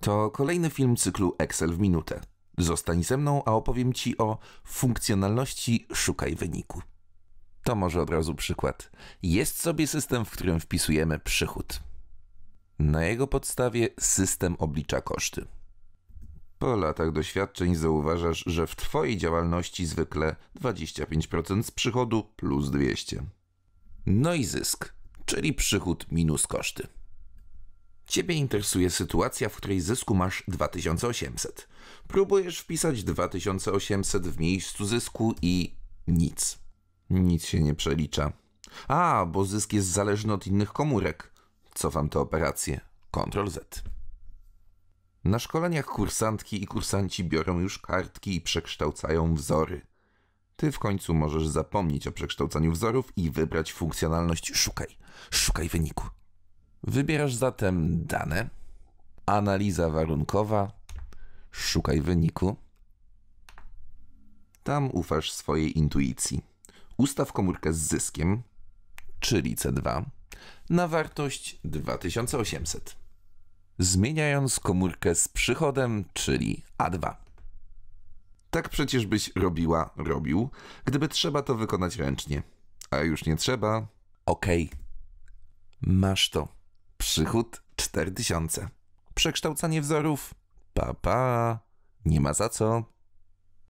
To kolejny film cyklu Excel w minutę. Zostań ze mną, a opowiem Ci o funkcjonalności Szukaj wyniku. To może od razu przykład. Jest sobie system, w którym wpisujemy przychód. Na jego podstawie system oblicza koszty. Po latach doświadczeń zauważasz, że w Twojej działalności zwykle 25% z przychodu plus 200. No i zysk, czyli przychód minus koszty. Ciebie interesuje sytuacja, w której zysku masz 2800. Próbujesz wpisać 2800 w miejscu zysku i nic. Nic się nie przelicza. A, bo zysk jest zależny od innych komórek. Cofam tę operację. Ctrl Z. Na szkoleniach kursantki i kursanci biorą już kartki i przekształcają wzory. Ty w końcu możesz zapomnieć o przekształcaniu wzorów i wybrać funkcjonalność szukaj. Szukaj wyniku. Wybierasz zatem dane, analiza warunkowa, szukaj wyniku. Tam ufasz swojej intuicji. Ustaw komórkę z zyskiem, czyli C2, na wartość 2800. Zmieniając komórkę z przychodem, czyli A2. Tak przecież byś robiła, robił, gdyby trzeba to wykonać ręcznie. A już nie trzeba. Okej. Okay. Masz to. Przychód 4000. Przekształcanie wzorów. Pa, pa. Nie ma za co.